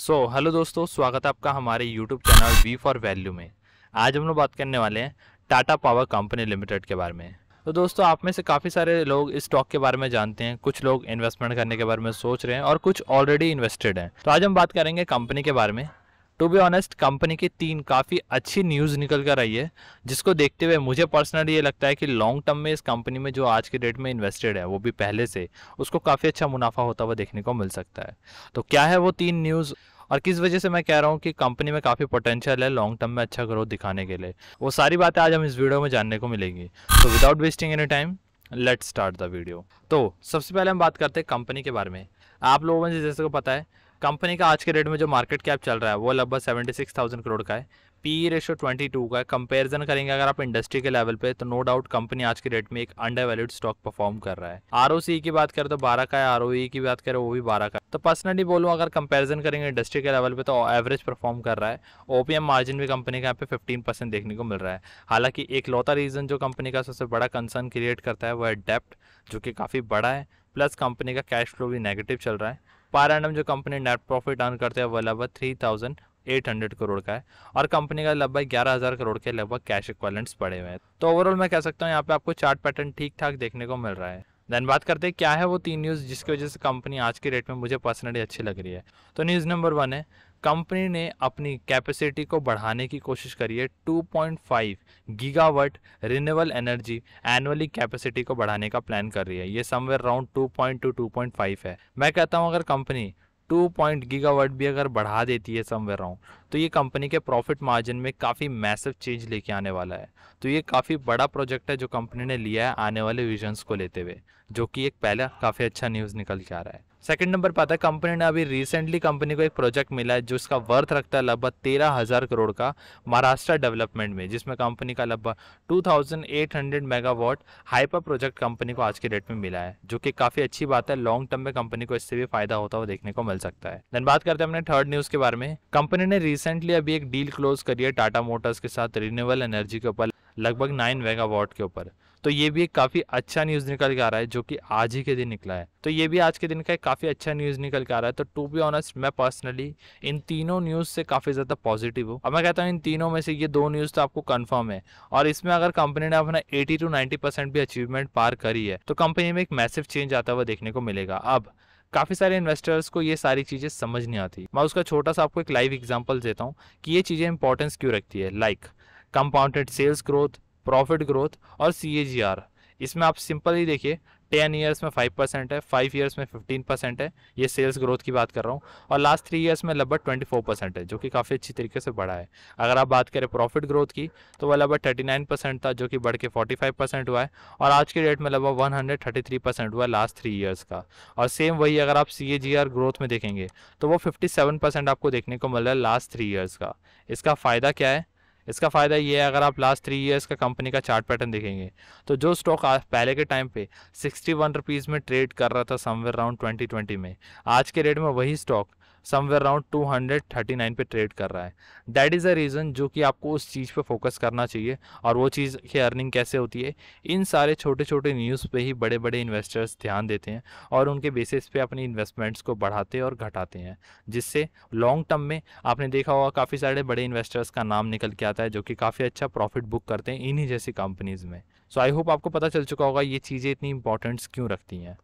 सो so, hello दोस्तों स्वागत है आपका हमारे YouTube channel We For Value में आज हम लोग बात करने वाले हैं टाटा पावर कंपनी लिमिटेड के बारे में तो दोस्तों आप में से काफ़ी सारे लोग इस स्टॉक के बारे में जानते हैं कुछ लोग इन्वेस्टमेंट करने के बारे में सोच रहे हैं और कुछ ऑलरेडी इन्वेस्टेड हैं तो आज हम बात करेंगे कंपनी के बारे में टू बी ऑनेस्ट कंपनी की तीन काफ़ी अच्छी न्यूज़ निकल कर आई है जिसको देखते हुए मुझे पर्सनली ये लगता है कि लॉन्ग टर्म में इस कंपनी में जो आज के डेट में इन्वेस्टेड है वो भी पहले से उसको काफ़ी अच्छा मुनाफा होता हुआ देखने को मिल सकता है तो क्या है वो तीन न्यूज़ और किस वजह से मैं कह रहा हूँ कि कंपनी में काफ़ी पोटेंशियल है लॉन्ग टर्म में अच्छा ग्रोथ दिखाने के लिए वो सारी बातें आज हम इस वीडियो में जानने को मिलेंगी तो without wasting any time let start the video तो सबसे पहले हम बात करते हैं कंपनी के बारे में आप लोगों में जैसे को पता है कंपनी का आज के डेट में जो मार्केट कैप चल रहा है वो लगभग सेवेंटी सिक्स थाउजेंड करोड़ का है पी रेशो ट्वेंटी टू का है कंपेरिजन करेंगे अगर आप इंडस्ट्री के लेवल पे तो नो डाउट कंपनी आज के डेट में एक अंडर वैल्यूड स्टॉक परफॉर्म कर रहा है आर e की बात करें तो बारह का है आर e e की बात करें वो भी बारह का तो पर्सनली बोलूँ अगर कंपेरिजन करेंगे इंडस्ट्री के लेवल पे तो एवरेज परफॉर्म कर रहा है ओपीएम मार्जिन भी कंपनी के यहाँ पे फिफ्टीन परसेंट देखने को मिल रहा है हालांकि एक लौता रीजन जो कंपनी का सबसे बड़ा कंसर्न क्रिएट करता है वह डेप्ट जो कि काफ़ी बड़ा है प्लस कंपनी का कैश फ्लो भी नेगेटिव चल रहा है पर एंडम जो कंपनी नेट प्रॉफिट अर्न करते हैं वह लगभग three thousand eight hundred crore का है और कंपनी का लगभग ग्यारह हज़ार करोड़ के लगभग कैश इक्वलेंट्स पड़े हुए हैं तो ओवरऑल मैं कह सकता हूँ यहाँ पे आपको चार्ट पैटर्न ठीक ठाक देखने को मिल रहा है देन बात करते हैं क्या है वो तीन न्यूज़ जिसकी वजह से कंपनी आज के रेट में मुझे पर्सनली अच्छी लग रही है तो न्यूज़ नंबर वन है कंपनी ने अपनी कैपेसिटी को बढ़ाने की कोशिश करी है 2.5 gigawatt renewable energy annually capacity को बढ़ाने का प्लान कर रही है ये समवेयर अराउंड 2.2 2.5 है मैं कहता हूँ अगर कंपनी टू पॉइंट गीगावाट भी अगर बढ़ा देती है समवेयर राउंड तो ये कंपनी के प्रॉफिट मार्जिन में काफ़ी मैसिव चेंज लेके आने वाला है तो ये काफ़ी बड़ा प्रोजेक्ट है जो कंपनी ने लिया है आने वाले विजन्स को लेते हुए जो कि एक पहला काफ़ी अच्छा न्यूज़ निकल के आ रहा है सेकंड नंबर पर आता है कंपनी ने अभी रिसेंटली कंपनी को एक प्रोजेक्ट मिला है जिसका वर्थ रखता है लगभग तेरह हज़ार करोड़ का महाराष्ट्र डेवलपमेंट में जिसमें कंपनी का लगभग two thousand eight hundred megawatt hyper project company को आज के डेट में मिला है जो कि काफ़ी अच्छी बात है लॉन्ग टर्म में कंपनी को इससे भी फायदा होता हुआ देखने को मिल सकता है देन बात करते हैं अपने थर्ड न्यूज़ के बारे में कंपनी ने रिसेंटली अभी एक डील क्लोज करी है टाटा मोटर्स के साथ रिन्यूएबल एनर्जी के ऊपर लगभग नाइन मेगावाट के ऊपर तो ये भी एक काफ़ी अच्छा न्यूज़ निकल के आ रहा है जो कि आज ही के दिन निकला है तो ये भी आज के दिन का एक काफ़ी अच्छा न्यूज़ निकल के आ रहा है तो टू बी ऑनेस्ट मैं पर्सनली इन तीनों न्यूज़ से काफ़ी ज़्यादा पॉजिटिव हूँ अब मैं कहता हूँ इन तीनों में से ये दो न्यूज़ तो आपको कन्फर्म है और इसमें अगर कंपनी ने अपना एटी टू नाइन्टी परसेंट भी अचीवमेंट पार करी है तो कंपनी में एक मैसिव चेंज आता हुआ देखने को मिलेगा अब काफ़ी सारे इन्वेस्टर्स को ये सारी चीज़ें समझ नहीं आती मैं उसका छोटा सा आपको एक लाइव एग्जाम्पल देता हूँ कि ये चीज़ें इंपॉर्टेंस क्यों रखती है like compounded sales growth profit growth और सी इसमें आप सिंपल ही देखिए टेन ईयर्स में फाइव परसेंट है फाइव ईयर्स में फिफ्टीन परसेंट है ये सेल्स ग्रोथ की बात कर रहा हूँ और लास्ट थ्री ईयर्स में लगभग ट्वेंटी फोर परसेंट है जो कि काफ़ी अच्छी तरीके से बढ़ा है अगर आप बात करें प्रॉफिट ग्रोथ की तो वह लगभग थर्टी नाइन परसेंट था जो कि बढ़ के फोर्टी फाइव परसेंट हुआ है और आज के डेट में लगभग one hundred thirty three percent हुआ है लास्ट थ्री ईयर्स का और सेम वही अगर आप सी ए जी आर ग्रोथ में देखेंगे तो वो फिफ्टी सेवन परसेंट आपको देखने को मिल रहा है लास्ट थ्री ईयर्स का इसका फ़ायदा क्या है इसका फ़ायदा ये है अगर आप लास्ट थ्री इयर्स का कंपनी का चार्ट पैटर्न देखेंगे तो जो स्टॉक पहले के टाइम पे सिक्सटी वन रुपीज़ में ट्रेड कर रहा था समवेयर अराउंड ट्वेंटी ट्वेंटी में आज के रेट में वही स्टॉक समवेयर अराउंड 239 पे ट्रेड कर रहा है दैट इज़ अ रीज़न जो कि आपको उस चीज़ पे फोकस करना चाहिए और वो चीज़ की अर्निंग कैसे होती है इन सारे छोटे छोटे न्यूज़ पे ही बड़े बड़े इन्वेस्टर्स ध्यान देते हैं और उनके बेसिस पे अपनी इन्वेस्टमेंट्स को बढ़ाते और घटाते हैं जिससे लॉन्ग टर्म में आपने देखा होगा काफ़ी सारे बड़े इन्वेस्टर्स का नाम निकल के आता है जो कि काफ़ी अच्छा प्रॉफिट बुक करते हैं इन्हीं जैसी कंपनीज़ में सो आई होप आपको पता चल चुका होगा ये चीज़ें इतनी इंपॉर्टेंट्स क्यों रखती हैं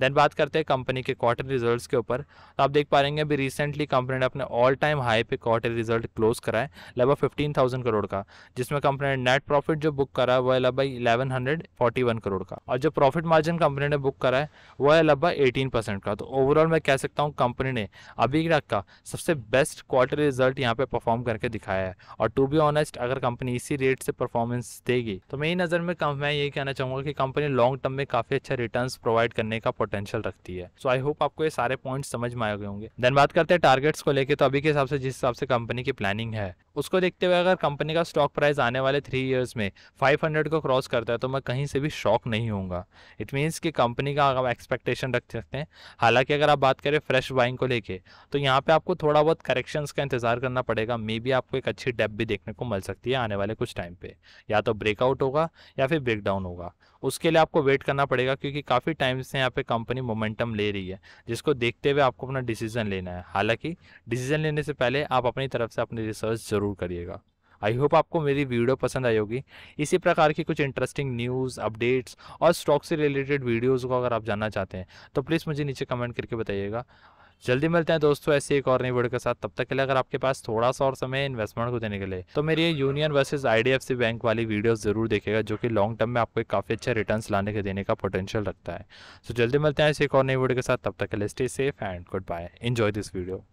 देन बात करते हैं कंपनी के क्वार्टर रिजल्ट्स के ऊपर तो आप देख पा रहे हैं अभी रिसेंटली कंपनी ने अपने ऑल टाइम हाई पे क्वार्टर रिजल्ट क्लोज करा है लगभग फिफ्टीन थाउजेंड करोड़ का जिसमें कंपनी ने नेट प्रॉफिट जो बुक करा है वह लगभग eleven hundred forty one crore का और जो प्रॉफिट मार्जिन कंपनी ने बुक करा है वह है लगभग एटीन परसेंट का तो ओवरऑल मैं कह सकता हूँ कंपनी ने अभी तक का सबसे बेस्ट क्वार्टर रिजल्ट यहाँ पे परफॉर्म करके दिखाया है और टू बी ऑनेस्ट अगर कंपनी इसी रेट से परफॉर्मेंस देगी तो मेरी नज़र में मैं यही कहना चाहूँगा कि कंपनी लॉन्ग टर्म में काफ़ी अच्छा रिटर्न प्रोवाइड करने का पोटेंशियल रखती है सो आई होप आपको ये सारे पॉइंट्स समझ में आए होंगे देन बात करते हैं टारगेट्स को लेकर तो अभी के हिसाब से जिस हिसाब से कंपनी की प्लानिंग है उसको देखते हुए अगर कंपनी का स्टॉक प्राइस आने वाले थ्री ईयर्स में 500 को क्रॉस करता है तो मैं कहीं से भी शॉक नहीं होऊंगा इट मीन्स कि कंपनी का आप एक्सपेक्टेशन रख सकते हैं हालांकि अगर आप बात करें फ्रेश बाइंग को लेके तो यहाँ पे आपको थोड़ा बहुत करेक्शन का इंतजार करना पड़ेगा मे बी आपको एक अच्छी डेप भी देखने को मिल सकती है आने वाले कुछ टाइम पे या तो ब्रेकआउट होगा या फिर ब्रेकडाउन होगा उसके लिए आपको वेट करना पड़ेगा क्योंकि काफ़ी टाइम से यहाँ पे कंपनी मोमेंटम ले रही है जिसको देखते हुए आपको अपना डिसीजन लेना है हालांकि डिसीजन लेने से पहले आप अपनी तरफ से अपनी रिसर्च जरूर ज़रूर करिएगा आई होप आपको मेरी वीडियो पसंद आई होगी इसी प्रकार की कुछ इंटरेस्टिंग न्यूज़ अपडेट्स और स्टॉक से रिलेटेड वीडियोज़ को अगर आप जानना चाहते हैं तो प्लीज़ मुझे नीचे कमेंट करके बताइएगा जल्दी मिलते हैं दोस्तों ऐसे एक और नई वीडियो के साथ तब तक के लिए अगर आपके पास थोड़ा सा और समय इन्वेस्टमेंट को देने के लिए तो मेरी यूनियन वर्सेस आई बैंक वाली वीडियो जरूर देखेगा जो कि लॉन्ग टर्म में आपको काफ़ी अच्छा रिटर्न्स लाने के देने का पोटेंशियल रखता है सो तो जल्दी मिलते हैं ऐसे एक और नई वीडियो के साथ तब तक के लिए stay safe and goodbye enjoy this video